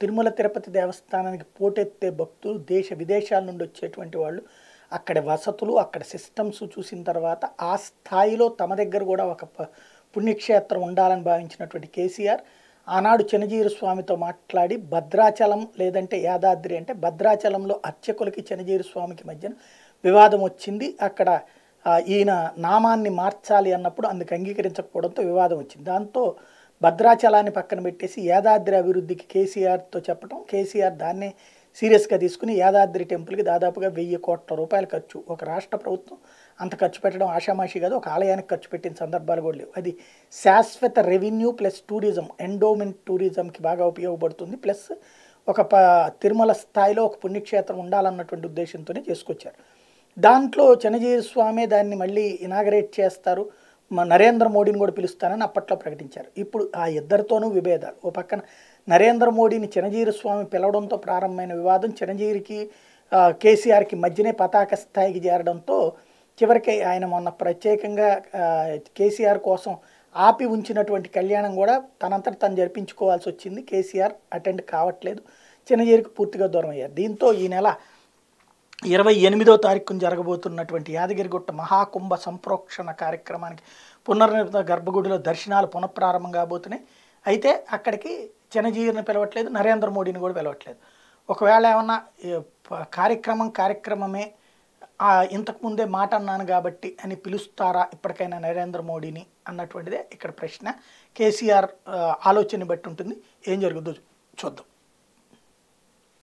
తిరుమల తిరుపతి దేవస్థానానికి పోటెత్తే భక్తులు దేశ విదేశాల నుండి వచ్చేటువంటి వాళ్ళు అక్కడ వసతులు అక్కడ సిస్టమ్స్ చూసిన తర్వాత ఆ స్థాయిలో తమ దగ్గర కూడా ఒక పుణ్యక్షేత్రం ఉండాలని భావించినటువంటి కేసీఆర్ ఆనాడు చినజీరు స్వామితో మాట్లాడి భద్రాచలం లేదంటే యాదాద్రి అంటే భద్రాచలంలో అర్చకులకి చినజీరు స్వామికి మధ్యన వివాదం వచ్చింది అక్కడ ఈయన నామాన్ని మార్చాలి అన్నప్పుడు అందుకు అంగీకరించకపోవడంతో వివాదం వచ్చింది దాంతో భద్రాచలాన్ని పక్కన పెట్టేసి యాదాద్రి అభివృద్ధికి కేసీఆర్తో చెప్పడం కేసీఆర్ దాన్నే సీరియస్గా తీసుకుని యాదాద్రి టెంపుల్కి దాదాపుగా వెయ్యి కోట్ల రూపాయల ఖర్చు ఒక రాష్ట్ర ప్రభుత్వం అంత ఖర్చు పెట్టడం ఆషామాషి కాదు ఒక ఆలయానికి ఖర్చు పెట్టిన సందర్భాలు కూడా లేవు అది శాశ్వత రెవెన్యూ ప్లస్ టూరిజం ఎండోమెంట్ టూరిజంకి బాగా ఉపయోగపడుతుంది ప్లస్ ఒక ప తిరుమల స్థాయిలో ఒక పుణ్యక్షేత్రం ఉండాలన్నటువంటి ఉద్దేశంతోనే చేసుకొచ్చారు దాంట్లో చెనజీవి స్వామి దాన్ని మళ్ళీ ఇనాగరేట్ చేస్తారు నరేంద్ర మోడీని కూడా పిలుస్తానని అప్పట్లో ప్రకటించారు ఇప్పుడు ఆ ఇద్దరితోనూ విభేదాలు ఓ పక్కన నరేంద్ర మోడీని చిరంజీవి స్వామి పిలవడంతో ప్రారంభమైన వివాదం చిరంజీవికి కేసీఆర్కి మధ్యనే పతాక స్థాయికి చేరడంతో చివరికి ఆయన మొన్న ప్రత్యేకంగా కేసీఆర్ కోసం ఆపి ఉంచినటువంటి కళ్యాణం కూడా తనంతట తను జరిపించుకోవాల్సి వచ్చింది కేసీఆర్ అటెండ్ కావట్లేదు చిరంజీవికి పూర్తిగా దూరం అయ్యారు దీంతో ఈ నెల ఇరవై ఎనిమిదో తారీఖున జరగబోతున్నటువంటి యాదగిరిగుట్ట మహాకుంభ సంప్రోక్షణ కార్యక్రమానికి పునర్నిర్మిత గర్భగుడిలో దర్శనాలు పునఃప్రారంభం కాబోతున్నాయి అయితే అక్కడికి జనజీవిని పిలవట్లేదు నరేంద్ర మోడీని కూడా పిలవట్లేదు ఒకవేళ ఏమన్నా కార్యక్రమం కార్యక్రమమే ఇంతకుముందే మాట అన్నాను కాబట్టి అని పిలుస్తారా ఇప్పటికైనా నరేంద్ర మోడీని అన్నటువంటిదే ఇక్కడ ప్రశ్న కేసీఆర్ ఆలోచన బట్టి ఉంటుంది ఏం జరుగుద్దో చూద్దాం